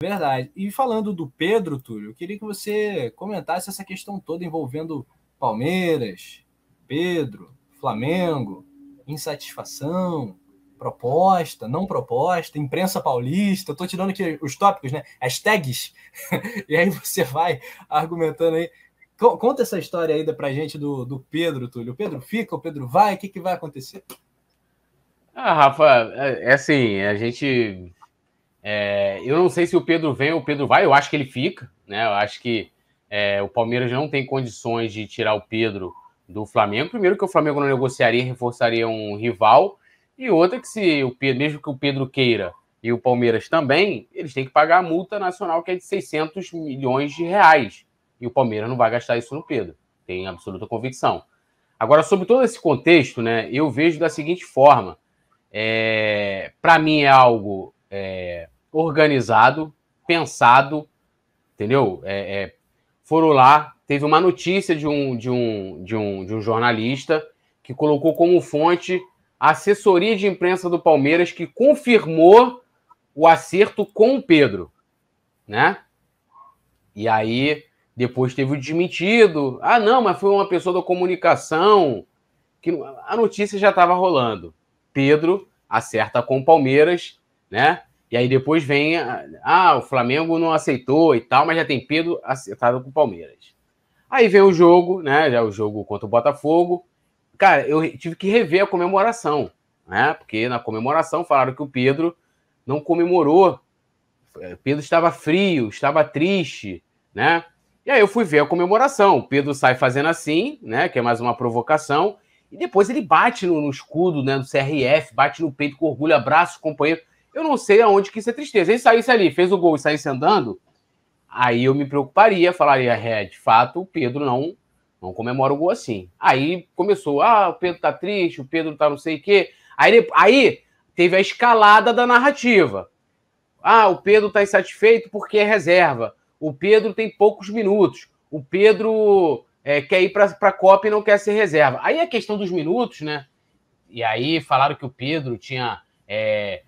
Verdade. E falando do Pedro, Túlio, eu queria que você comentasse essa questão toda envolvendo Palmeiras, Pedro, Flamengo, insatisfação, proposta, não proposta, imprensa paulista. Estou tirando aqui os tópicos, né? As tags. e aí você vai argumentando aí. Conta essa história aí pra gente do, do Pedro, Túlio. O Pedro fica, o Pedro vai, o que, que vai acontecer? Ah, Rafa, é, é assim, a gente é, eu não sei se o Pedro vem ou o Pedro vai, eu acho que ele fica, né? Eu acho que é, o Palmeiras não tem condições de tirar o Pedro do Flamengo. Primeiro que o Flamengo não negociaria, reforçaria um rival, e outra que se o Pedro, mesmo que o Pedro queira e o Palmeiras também, eles têm que pagar a multa nacional que é de 600 milhões de reais. E o Palmeiras não vai gastar isso no Pedro. Tenho absoluta convicção. Agora, sobre todo esse contexto, né, eu vejo da seguinte forma. É, Para mim é algo é, organizado, pensado, entendeu? É, é, foram lá, teve uma notícia de um, de, um, de, um, de um jornalista que colocou como fonte a assessoria de imprensa do Palmeiras que confirmou o acerto com o Pedro, né? E aí depois teve o desmentido. Ah, não, mas foi uma pessoa da comunicação que a notícia já estava rolando. Pedro acerta com o Palmeiras, né? E aí depois vem, ah, o Flamengo não aceitou e tal, mas já tem Pedro acertado com o Palmeiras. Aí vem o jogo, né? Já o jogo contra o Botafogo. Cara, eu tive que rever a comemoração, né? Porque na comemoração falaram que o Pedro não comemorou. É, o Pedro estava frio, estava triste, né? E aí eu fui ver a comemoração. O Pedro sai fazendo assim, né? Que é mais uma provocação. E depois ele bate no, no escudo, né? Do CRF, bate no peito com orgulho, abraça o companheiro eu não sei aonde que isso é tristeza. Ele saísse ali, fez o gol e saísse andando, aí eu me preocuparia, falaria, é, de fato, o Pedro não não comemora o gol assim. Aí começou, ah, o Pedro tá triste, o Pedro tá não sei o quê. Aí, aí teve a escalada da narrativa. Ah, o Pedro tá insatisfeito porque é reserva. O Pedro tem poucos minutos. O Pedro é, quer ir para a Copa e não quer ser reserva. Aí a questão dos minutos, né? E aí falaram que o Pedro tinha é,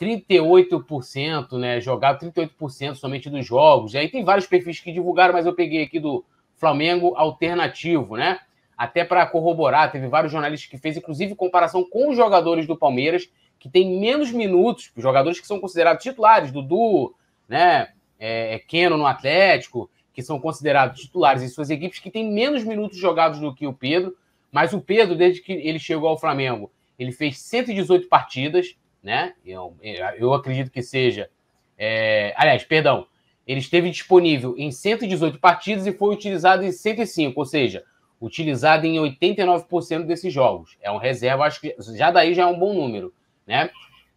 38%, é, né? Jogado 38% somente dos jogos. Né? E aí tem vários perfis que divulgaram, mas eu peguei aqui do Flamengo Alternativo, né? Até para corroborar, teve vários jornalistas que fez, inclusive, comparação com os jogadores do Palmeiras, que tem menos minutos, jogadores que são considerados titulares, Dudu, né? É, é, Keno no Atlético, que são considerados titulares em suas equipes, que tem menos minutos jogados do que o Pedro, mas o Pedro, desde que ele chegou ao Flamengo, ele fez 118 partidas, né? Eu, eu acredito que seja. É... aliás, perdão, ele esteve disponível em 118 partidas e foi utilizado em 105, ou seja, utilizado em 89% desses jogos. É um reserva, acho que já daí já é um bom número, né?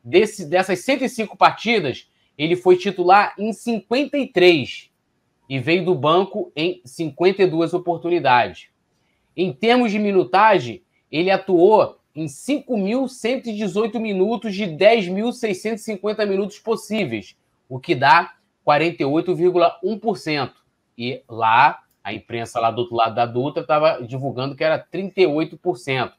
Desse, dessas 105 partidas, ele foi titular em 53 e veio do banco em 52 oportunidades. Em termos de minutagem, ele atuou em 5.118 minutos de 10.650 minutos possíveis, o que dá 48,1%. E lá, a imprensa lá do outro lado da Dutra estava divulgando que era 38%.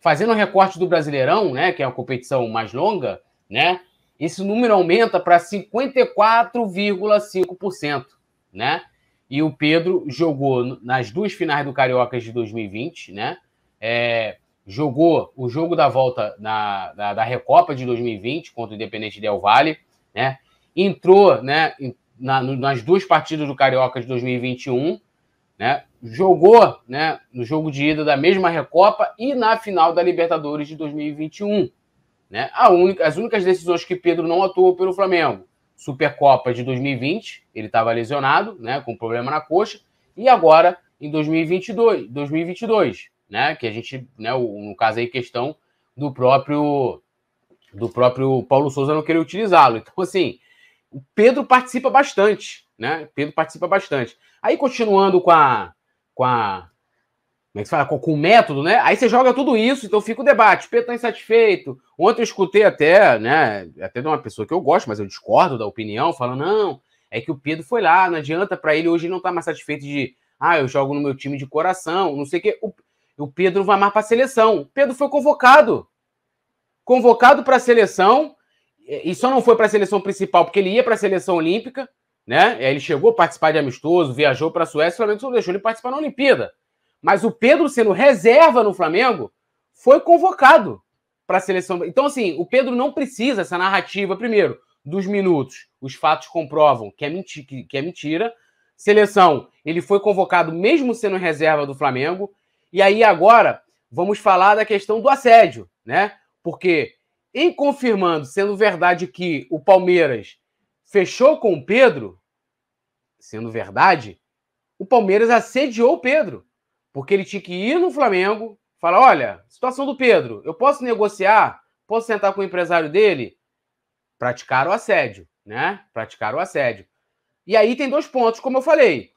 Fazendo um recorte do Brasileirão, né, que é a competição mais longa, né, esse número aumenta para 54,5%, né? E o Pedro jogou nas duas finais do Carioca de 2020, né? É, jogou o jogo da volta na, da, da Recopa de 2020 contra o Independente Del Valle, né? Entrou, né, na, nas duas partidas do Carioca de 2021, né? Jogou, né, no jogo de ida da mesma Recopa e na final da Libertadores de 2021, né? A única, as únicas decisões que Pedro não atuou pelo Flamengo, Supercopa de 2020, ele estava lesionado, né, com problema na coxa, e agora em 2022, 2022 né? Que a gente, né, o, no caso aí, questão do próprio do próprio Paulo Souza não querer utilizá-lo. Então, assim, o Pedro participa bastante, né? Pedro participa bastante. Aí, continuando com a. Com a como é que se fala? Com, com o método, né? Aí você joga tudo isso, então fica o debate. Pedro está insatisfeito. Ontem eu escutei até, né? Até de uma pessoa que eu gosto, mas eu discordo da opinião, falando, não, é que o Pedro foi lá, não adianta para ele, hoje ele não tá mais satisfeito de. Ah, eu jogo no meu time de coração, não sei o quê. O, o Pedro vai mais para a seleção. O Pedro foi convocado. Convocado para a seleção, e só não foi para a seleção principal, porque ele ia para a seleção olímpica, né? É, ele chegou a participar de amistoso, viajou para a Suécia, o Flamengo só deixou ele participar na Olimpíada. Mas o Pedro, sendo reserva no Flamengo, foi convocado para a seleção. Então, assim, o Pedro não precisa essa narrativa, primeiro, dos minutos. Os fatos comprovam que é, menti que, que é mentira. Seleção, ele foi convocado mesmo sendo reserva do Flamengo e aí agora vamos falar da questão do assédio, né? Porque em confirmando, sendo verdade que o Palmeiras fechou com o Pedro, sendo verdade, o Palmeiras assediou o Pedro, porque ele tinha que ir no Flamengo, falar, olha, situação do Pedro, eu posso negociar, posso sentar com o empresário dele, praticar o assédio, né? Praticar o assédio. E aí tem dois pontos, como eu falei.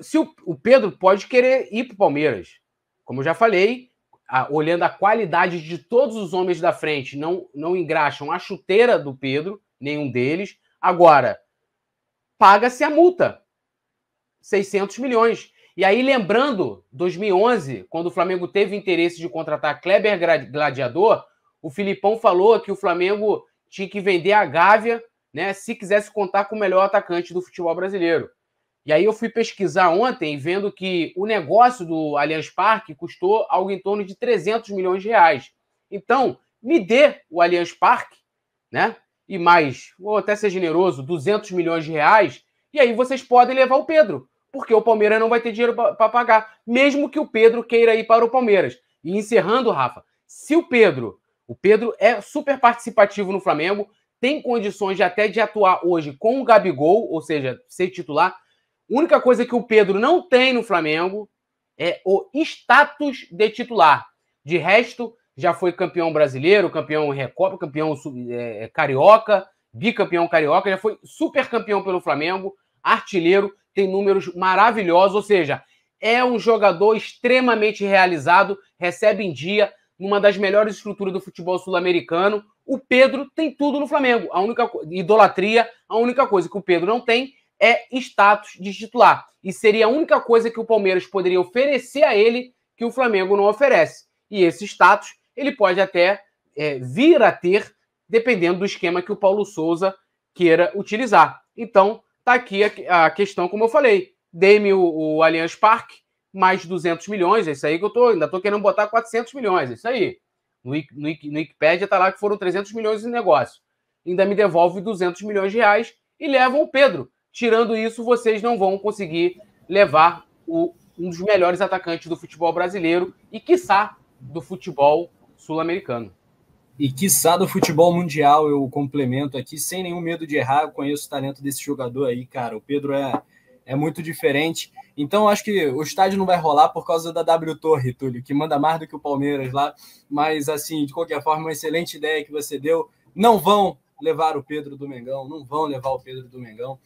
Se o, o Pedro pode querer ir para o Palmeiras, como eu já falei, a, olhando a qualidade de todos os homens da frente, não, não engraxam a chuteira do Pedro, nenhum deles. Agora, paga-se a multa, 600 milhões. E aí, lembrando, 2011, quando o Flamengo teve interesse de contratar Kleber Gladiador, o Filipão falou que o Flamengo tinha que vender a Gávea, né, se quisesse contar com o melhor atacante do futebol brasileiro. E aí eu fui pesquisar ontem, vendo que o negócio do Allianz Parque custou algo em torno de 300 milhões de reais. Então, me dê o Allianz Parque, né? E mais, ou até ser generoso, 200 milhões de reais, e aí vocês podem levar o Pedro, porque o Palmeiras não vai ter dinheiro para pagar, mesmo que o Pedro queira ir para o Palmeiras. E encerrando, Rafa, se o Pedro, o Pedro é super participativo no Flamengo, tem condições de até de atuar hoje com o Gabigol, ou seja, ser titular, única coisa que o Pedro não tem no Flamengo é o status de titular. De resto, já foi campeão brasileiro, campeão Recopa, campeão é, é, carioca, bicampeão carioca, já foi super campeão pelo Flamengo, artilheiro, tem números maravilhosos, ou seja, é um jogador extremamente realizado, recebe em dia, numa das melhores estruturas do futebol sul-americano. O Pedro tem tudo no Flamengo. A única idolatria, a única coisa que o Pedro não tem é status de titular. E seria a única coisa que o Palmeiras poderia oferecer a ele que o Flamengo não oferece. E esse status ele pode até é, vir a ter, dependendo do esquema que o Paulo Souza queira utilizar. Então, tá aqui a, a questão, como eu falei. dê me o, o Allianz Parque, mais 200 milhões, é isso aí que eu tô, ainda tô querendo botar 400 milhões, é isso aí. No, no, no Wikipedia está lá que foram 300 milhões de negócio. Ainda me devolve 200 milhões de reais e levam o Pedro, Tirando isso, vocês não vão conseguir levar o, um dos melhores atacantes do futebol brasileiro e, quiçá, do futebol sul-americano. E, quiçá, do futebol mundial, eu complemento aqui, sem nenhum medo de errar, eu conheço o talento desse jogador aí, cara. O Pedro é, é muito diferente. Então, acho que o estádio não vai rolar por causa da W Torre, Túlio, que manda mais do que o Palmeiras lá. Mas, assim, de qualquer forma, uma excelente ideia que você deu. Não vão levar o Pedro do Mengão, não vão levar o Pedro do Mengão.